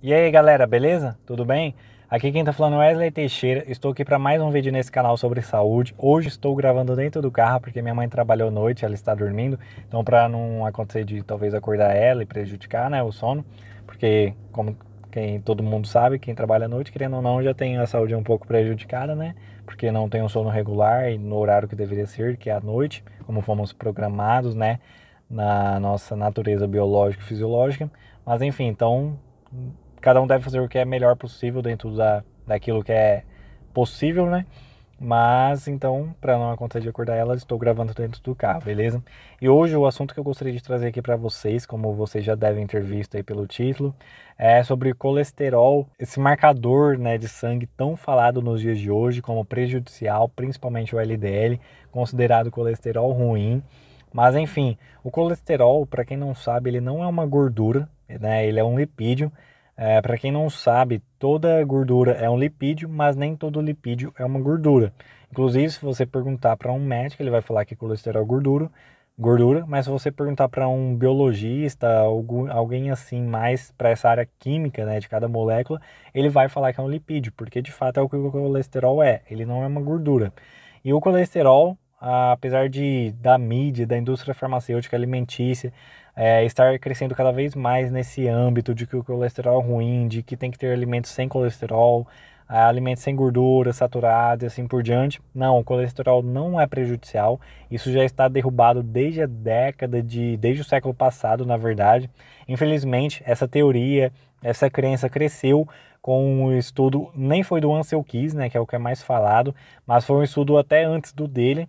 E aí galera, beleza? Tudo bem? Aqui quem tá falando é Wesley Teixeira, estou aqui para mais um vídeo nesse canal sobre saúde. Hoje estou gravando dentro do carro porque minha mãe trabalhou noite, ela está dormindo, então para não acontecer de talvez acordar ela e prejudicar né, o sono, porque como quem, todo mundo sabe, quem trabalha à noite, querendo ou não, já tem a saúde um pouco prejudicada, né? Porque não tem um sono regular e no horário que deveria ser, que é à noite, como fomos programados, né? Na nossa natureza biológica e fisiológica. Mas enfim, então cada um deve fazer o que é melhor possível dentro da, daquilo que é possível, né? Mas então, para não acontecer de acordar ela, estou gravando dentro do carro, beleza? E hoje o assunto que eu gostaria de trazer aqui para vocês, como vocês já devem ter visto aí pelo título, é sobre colesterol, esse marcador, né, de sangue tão falado nos dias de hoje como prejudicial, principalmente o LDL, considerado colesterol ruim. Mas enfim, o colesterol, para quem não sabe, ele não é uma gordura, né? Ele é um lipídio é, Para quem não sabe, toda gordura é um lipídio, mas nem todo lipídio é uma gordura. Inclusive, se você perguntar para um médico, ele vai falar que colesterol é gordura, gordura, mas se você perguntar para um biologista, algum, alguém assim mais para essa área química, né, de cada molécula, ele vai falar que é um lipídio, porque de fato é o que o colesterol é, ele não é uma gordura. E o colesterol, apesar de da mídia, da indústria farmacêutica alimentícia, é, estar crescendo cada vez mais nesse âmbito de que o colesterol é ruim, de que tem que ter alimentos sem colesterol, é, alimentos sem gordura, saturados e assim por diante. Não, o colesterol não é prejudicial. Isso já está derrubado desde a década de, desde o século passado, na verdade. Infelizmente, essa teoria, essa crença cresceu com um estudo, nem foi do Ansel Keys, né, que é o que é mais falado, mas foi um estudo até antes do dele,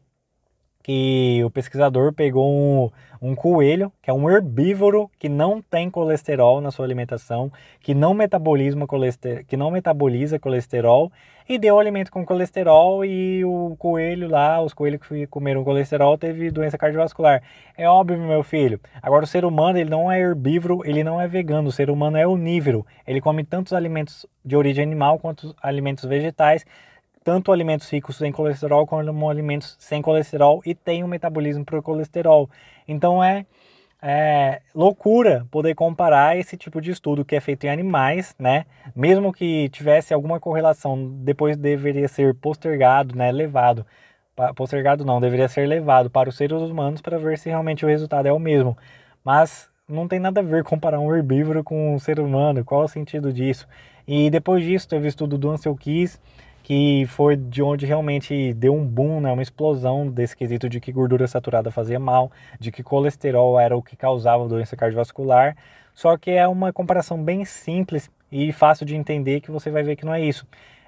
que o pesquisador pegou um, um, coelho, que é um herbívoro que não tem colesterol na sua alimentação, que não, metaboliza colesterol, que não metaboliza colesterol, e deu alimento com colesterol e o coelho lá, os coelhos que comeram colesterol, teve doença cardiovascular. É óbvio, meu filho. Agora, o ser humano, ele não é herbívoro, ele não é vegano, o ser humano é onívoro. Ele come tantos alimentos de origem animal quanto alimentos vegetais, tanto alimentos ricos em colesterol como alimentos sem colesterol e tem um metabolismo para o colesterol. Então é, é, loucura poder comparar esse tipo de estudo que é feito em animais, né? Mesmo que tivesse alguma correlação, depois deveria ser postergado, né? Levado, postergado não, deveria ser levado para os seres humanos para ver se realmente o resultado é o mesmo. Mas não tem nada a ver comparar um herbívoro com um ser humano, qual o sentido disso? E depois disso teve o estudo do Ansel Keys, que foi de onde realmente deu um boom, né, uma explosão desse quesito de que gordura saturada fazia mal, de que colesterol era o que causava doença cardiovascular. Só que é uma comparação bem simples e fácil de entender que você vai ver que não é isso.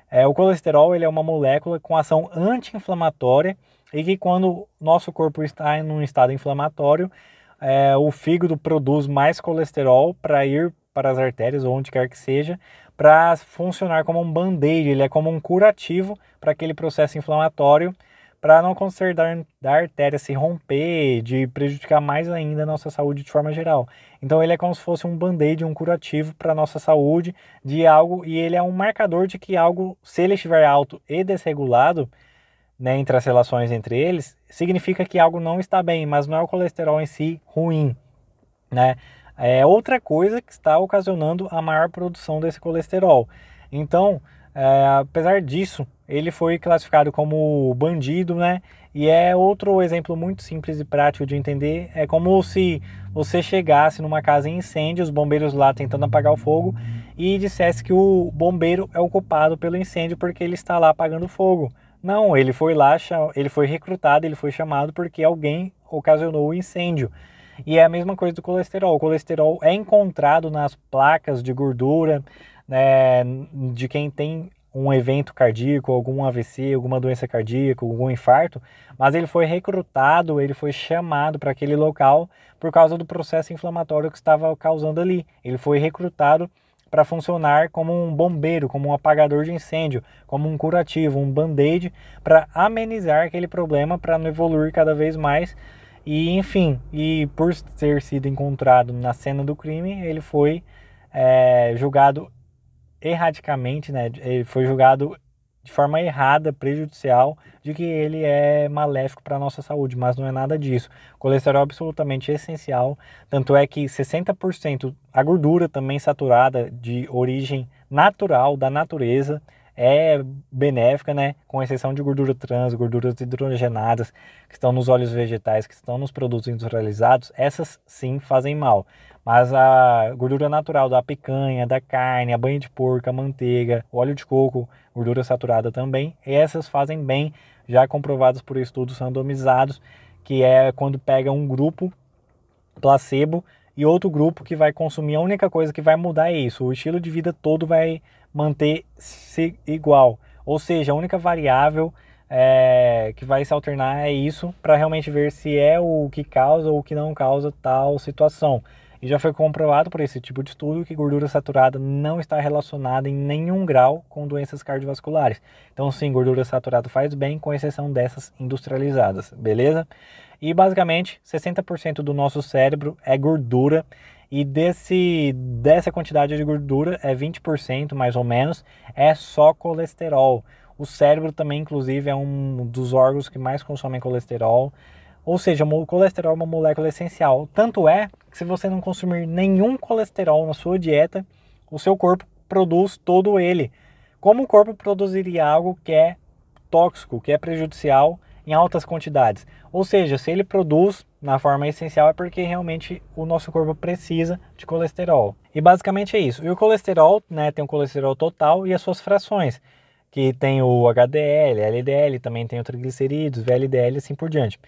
É, o colesterol ele é uma molécula com ação anti-inflamatória e que quando nosso corpo está em um estado inflamatório, é, o fígado produz mais colesterol para ir para as artérias ou onde quer que seja, para funcionar como um band-aid, ele é como um curativo para aquele processo inflamatório, para não acontecer da, da artéria se romper, de prejudicar mais ainda a nossa saúde de forma geral. Então ele é como se fosse um band-aid, um curativo para a nossa saúde de algo, e ele é um marcador de que algo, se ele estiver alto e desregulado, né, entre as relações entre eles, significa que algo não está bem, mas não é o colesterol em si ruim, né? é outra coisa que está ocasionando a maior produção desse colesterol. Então, é, apesar disso, ele foi classificado como bandido, né? E é outro exemplo muito simples e prático de entender. É como se você chegasse numa casa em incêndio, os bombeiros lá tentando apagar o fogo, e dissesse que o bombeiro é o culpado pelo incêndio porque ele está lá apagando fogo. Não, ele foi lá, ele foi recrutado, ele foi chamado porque alguém ocasionou o incêndio. E é a mesma coisa do colesterol. O colesterol é encontrado nas placas de gordura né, de quem tem um evento cardíaco, algum AVC, alguma doença cardíaca, algum infarto, mas ele foi recrutado, ele foi chamado para aquele local por causa do processo inflamatório que estava causando ali. Ele foi recrutado para funcionar como um bombeiro, como um apagador de incêndio, como um curativo, um band-aid para amenizar aquele problema para não evoluir cada vez mais e enfim, e por ter sido encontrado na cena do crime, ele foi é, julgado erradicamente, né? Ele foi julgado de forma errada, prejudicial, de que ele é maléfico para a nossa saúde, mas não é nada disso. Colesterol é absolutamente essencial, tanto é que 60% a gordura também saturada de origem natural da natureza é benéfica, né? Com exceção de gordura trans, gorduras hidrogenadas, que estão nos óleos vegetais, que estão nos produtos industrializados, essas sim fazem mal. Mas a gordura natural da picanha, da carne, a banha de porco, a manteiga, o óleo de coco, gordura saturada também, essas fazem bem, já comprovadas por estudos randomizados, que é quando pega um grupo placebo e outro grupo que vai consumir, a única coisa que vai mudar é isso, o estilo de vida todo vai manter-se igual. Ou seja, a única variável é, que vai se alternar é isso, para realmente ver se é o que causa ou o que não causa tal situação. E já foi comprovado por esse tipo de estudo que gordura saturada não está relacionada em nenhum grau com doenças cardiovasculares. Então, sim, gordura saturada faz bem, com exceção dessas industrializadas, beleza? E basicamente, 60% do nosso cérebro é gordura e desse, dessa quantidade de gordura, é 20% mais ou menos, é só colesterol. O cérebro também, inclusive, é um dos órgãos que mais consomem colesterol. Ou seja, o colesterol é uma molécula essencial. Tanto é que se você não consumir nenhum colesterol na sua dieta, o seu corpo produz todo ele. Como o corpo produziria algo que é tóxico, que é prejudicial em altas quantidades? Ou seja, se ele produz na forma essencial é porque realmente o nosso corpo precisa de colesterol. E basicamente é isso. E o colesterol, né, tem o colesterol total e as suas frações, que tem o HDL, LDL, também tem o triglicerídeos, VLDL e assim por diante.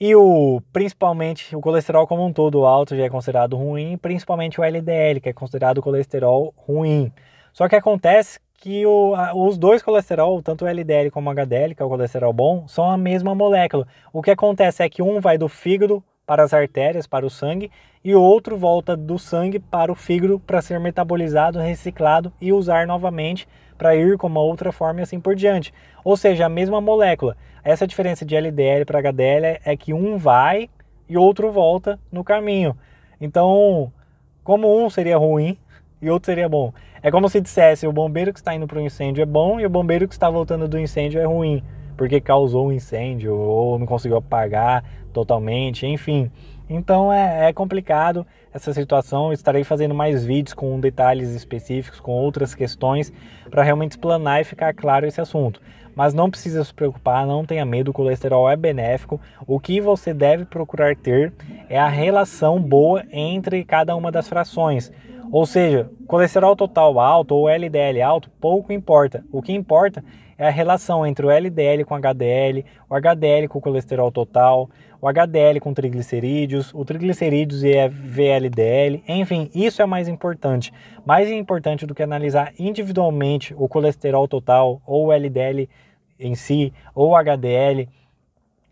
E o, principalmente, o colesterol como um todo alto já é considerado ruim, principalmente o LDL, que é considerado colesterol ruim. Só que acontece que o, os dois colesterol, tanto o LDL como o HDL, que é o colesterol bom, são a mesma molécula. O que acontece é que um vai do fígado para as artérias, para o sangue, e outro volta do sangue para o fígado para ser metabolizado, reciclado e usar novamente para ir com uma outra forma e assim por diante. Ou seja, a mesma molécula. Essa diferença de LDL para HDL é que um vai e outro volta no caminho. Então, como um seria ruim e outro seria bom. É como se dissesse o bombeiro que está indo para o incêndio é bom e o bombeiro que está voltando do incêndio é ruim porque causou um incêndio ou não conseguiu apagar totalmente, enfim. Então é, é, complicado essa situação. Estarei fazendo mais vídeos com detalhes específicos, com outras questões, para realmente explanar e ficar claro esse assunto. Mas não precisa se preocupar, não tenha medo, o colesterol é benéfico. O que você deve procurar ter é a relação boa entre cada uma das frações. Ou seja, colesterol total alto ou LDL alto, pouco importa. O que importa é a relação entre o LDL com HDL, o HDL com o colesterol total, o HDL com triglicerídeos, o triglicerídeos e VLDL, enfim, isso é mais importante. Mais importante do que analisar individualmente o colesterol total ou o LDL em si, ou o HDL,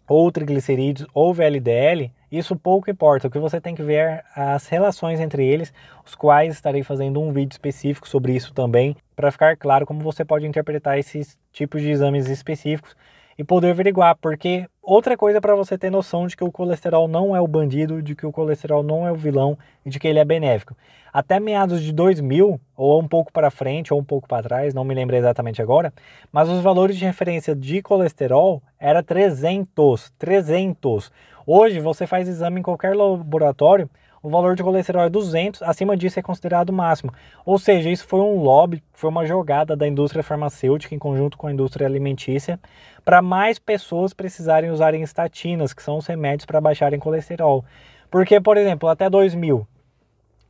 ou triglicerídeos ou VLDL, isso pouco importa, o que você tem que ver é as relações entre eles, os quais estarei fazendo um vídeo específico sobre isso também, para ficar claro como você pode interpretar esses tipos de exames específicos e poder averiguar, porque outra coisa para você ter noção de que o colesterol não é o bandido, de que o colesterol não é o vilão e de que ele é benéfico. Até meados de 2000, ou um pouco para frente ou um pouco para trás, não me lembro exatamente agora, mas os valores de referência de colesterol era 300, 300. Hoje você faz exame em qualquer laboratório, o valor de colesterol é 200, acima disso é considerado o máximo. Ou seja, isso foi um lobby, foi uma jogada da indústria farmacêutica em conjunto com a indústria alimentícia para mais pessoas precisarem usarem estatinas, que são os remédios para baixarem colesterol. Porque, por exemplo, até 2000,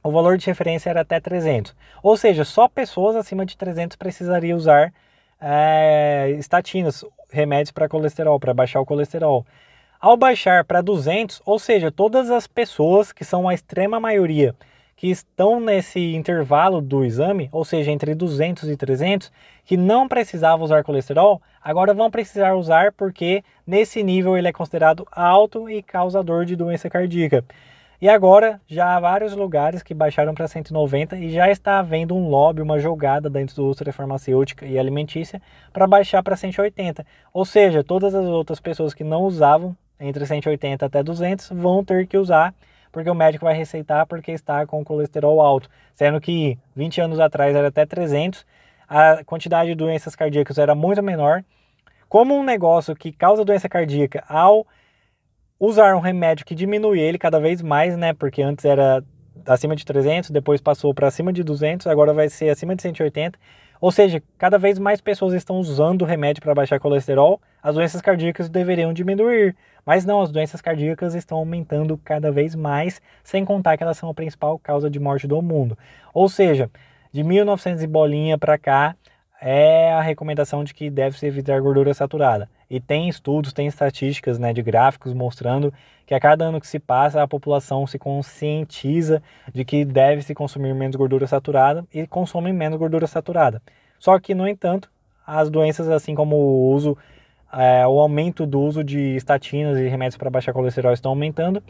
o valor de referência era até 300. Ou seja, só pessoas acima de 300 precisariam usar é, estatinas, remédios para colesterol, para baixar o colesterol. Ao baixar para 200, ou seja, todas as pessoas que são a extrema maioria que estão nesse intervalo do exame, ou seja, entre 200 e 300, que não precisavam usar colesterol, agora vão precisar usar porque nesse nível ele é considerado alto e causador de doença cardíaca. E agora já há vários lugares que baixaram para 190 e já está havendo um lobby, uma jogada dentro da indústria farmacêutica e alimentícia para baixar para 180. Ou seja, todas as outras pessoas que não usavam entre 180 até 200, vão ter que usar, porque o médico vai receitar porque está com colesterol alto. Sendo que 20 anos atrás era até 300, a quantidade de doenças cardíacas era muito menor. Como um negócio que causa doença cardíaca ao usar um remédio que diminui ele cada vez mais, né? Porque antes era acima de 300, depois passou para acima de 200, agora vai ser acima de 180. Ou seja, cada vez mais pessoas estão usando o remédio para baixar colesterol, as doenças cardíacas deveriam diminuir. Mas não, as doenças cardíacas estão aumentando cada vez mais, sem contar que elas são a principal causa de morte do mundo. Ou seja, de 1900 e bolinha para cá, é a recomendação de que deve-se evitar gordura saturada. E tem estudos, tem estatísticas né, de gráficos mostrando que a cada ano que se passa, a população se conscientiza de que deve-se consumir menos gordura saturada e consome menos gordura saturada. Só que, no entanto, as doenças, assim como o uso, é, o aumento do uso de estatinas e remédios para baixar colesterol estão aumentando,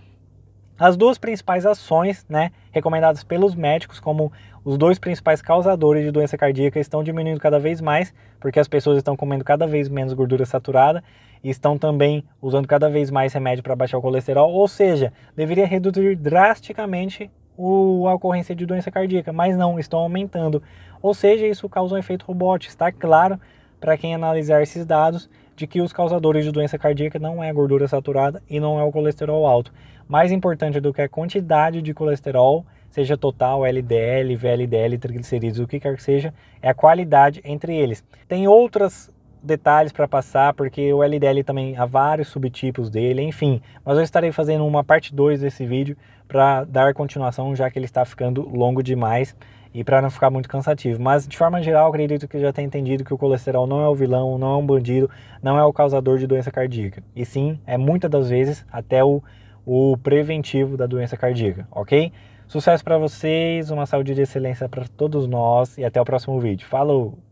as duas principais ações, né, recomendadas pelos médicos como os dois principais causadores de doença cardíaca estão diminuindo cada vez mais, porque as pessoas estão comendo cada vez menos gordura saturada e estão também usando cada vez mais remédio para baixar o colesterol, ou seja, deveria reduzir drasticamente o, a ocorrência de doença cardíaca, mas não, estão aumentando. Ou seja, isso causa um efeito robótico, está claro para quem analisar esses dados de que os causadores de doença cardíaca não é a gordura saturada e não é o colesterol alto. Mais importante do que a quantidade de colesterol, seja total, LDL, VLDL, triglicerídeos, o que quer que seja, é a qualidade entre eles. Tem outros detalhes para passar, porque o LDL também há vários subtipos dele, enfim. Mas eu estarei fazendo uma parte 2 desse vídeo para dar continuação, já que ele está ficando longo demais e para não ficar muito cansativo. Mas de forma geral, acredito que já tenha entendido que o colesterol não é o vilão, não é um bandido, não é o causador de doença cardíaca. E sim, é muitas das vezes até o, o preventivo da doença cardíaca, ok? Sucesso para vocês, uma saúde de excelência para todos nós e até o próximo vídeo. Falou!